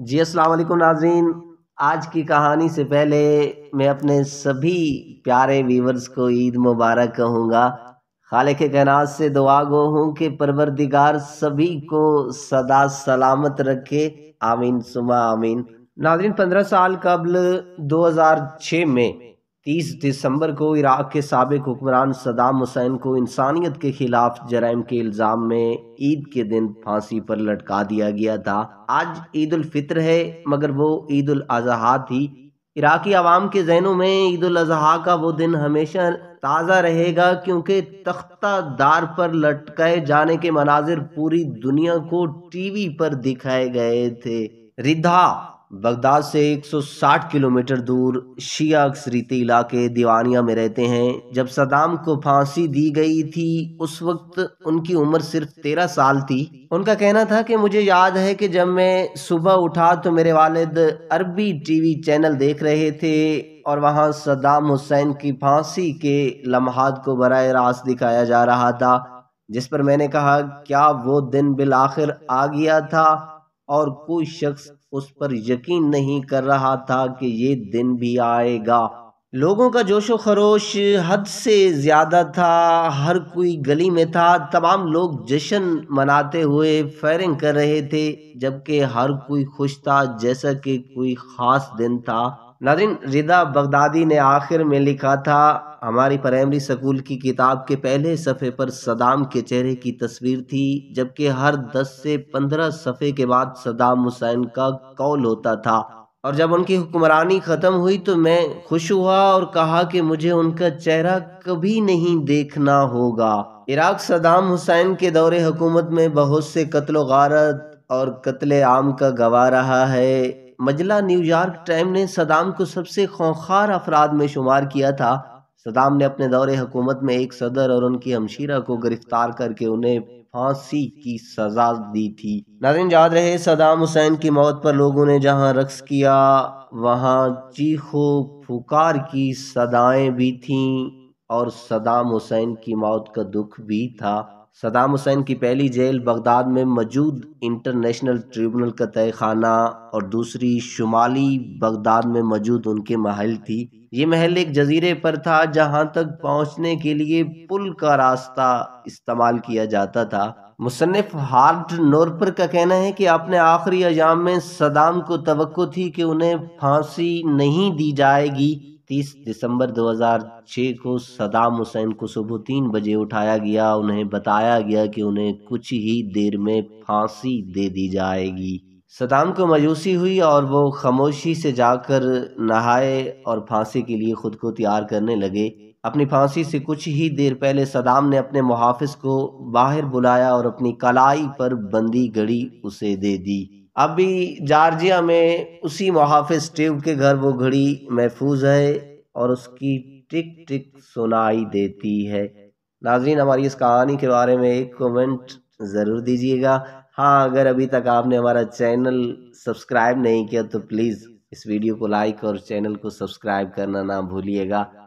जी वालेकुम नाजरीन आज की कहानी से पहले मैं अपने सभी प्यारे व्यूवर्स को ईद मुबारक कहूँगा खालिक कहनाज से दुआ गो हूँ कि परवरदिगार सभी को सदा सलामत रखे आमीन सुमा आमीन नाजरीन पंद्रह साल कबल 2006 में तीस दिसंबर को इराक़ के सबक हुक्मरान सदाम हुसैन को इंसानियत के ख़िलाफ़ जराइम के इल्ज़ाम में ईद के दिन फांसी पर लटका दिया गया था आज ईद फित्र है मगर वो ईद अजहा थी इराक़ी आवाम के जहनों में ईद अजहा का वो दिन हमेशा ताज़ा रहेगा क्योंकि तख्ता दार पर लटकाए जाने के मनाजिर पूरी दुनिया को टी वी पर दिखाए गए थे रिधा बगदाद से 160 किलोमीटर दूर शिया अक्सरीती इलाके दीवानिया में रहते हैं जब सदाम को फांसी दी गई थी उस वक्त उनकी उम्र सिर्फ तेरह साल थी उनका कहना था कि मुझे याद है कि जब मैं सुबह उठा तो मेरे वालिद अरबी टीवी चैनल देख रहे थे और वहाँ सदाम हुसैन की फांसी के लम्हात को बर रास्त दिखाया जा रहा था जिस पर मैंने कहा क्या वो दिन बिल आखिर आ गया था और कोई शख्स उस पर यकीन नहीं कर रहा था कि ये दिन भी आएगा लोगों का जोश व खरोश हद से ज़्यादा था हर कोई गली में था तमाम लोग जश्न मनाते हुए फायरिंग कर रहे थे जबकि हर कोई खुश था जैसा कि कोई ख़ास दिन था नादिन रिदा बगदादी ने आखिर में लिखा था हमारी प्राइमरी स्कूल की किताब के पहले सफ़े पर सदाम के चेहरे की तस्वीर थी जबकि हर दस से पंद्रह सफ़े के बाद सदाम हुसैन का कौल होता था और जब उनकी हुक्मरानी ख़त्म हुई तो मैं खुश हुआ और कहा कि मुझे उनका चेहरा कभी नहीं देखना होगा इराक सदाम हुसैन के दौरे हुकूमत में बहुत से कत्ल गारत और कत्ल आम का गवा रहा है मजला न्यूयॉर्क टाइम ने सदाम को सबसे खौखार अफराद में शुमार किया था सदाम ने अपने दौरे हुकूमत में एक सदर और उनकी हमशीरा को गिरफ्तार करके उन्हें फांसी की सजा दी थी नाजिन याद रहे सदाम हुसैन की मौत पर लोगों ने जहां रक्स किया वहां चीखो फुकार की सदाएं भी थीं और सदाम हुसैन की मौत का दुख भी था सदाम हुसैन की पहली जेल बगदाद में मौजूद इंटरनेशनल ट्रिब्यूनल का तय खाना और दूसरी शुमाली बगदाद में मौजूद उनके महल थी ये महल एक जजीरे पर था जहाँ तक पहुँचने के लिए पुल का रास्ता इस्तेमाल किया जाता था मुसनफ़ हार्ड नोरपर का कहना है कि अपने आखिरी अजाम में सदाम को तो थी कि उन्हें फांसी नहीं दी जाएगी तीस दिसंबर 2006 को सदाम हुसैन को सुबह तीन बजे उठाया गया उन्हें बताया गया कि उन्हें कुछ ही देर में फांसी दे दी जाएगी सदाम को मायूसी हुई और वो खामोशी से जाकर नहाए और फांसी के लिए खुद को तैयार करने लगे अपनी फांसी से कुछ ही देर पहले सदाम ने अपने मुहाफिज को बाहर बुलाया और अपनी कलाई पर बंदी घड़ी उसे दे दी अभी जार्जिया में उसी मुहाफ़ स्टीव के घर वो घड़ी महफूज है और उसकी टिक टिक सुनाई देती है नाजरीन हमारी इस कहानी के बारे में एक कमेंट ज़रूर दीजिएगा हाँ अगर अभी तक आपने हमारा चैनल सब्सक्राइब नहीं किया तो प्लीज़ इस वीडियो को लाइक और चैनल को सब्सक्राइब करना ना भूलिएगा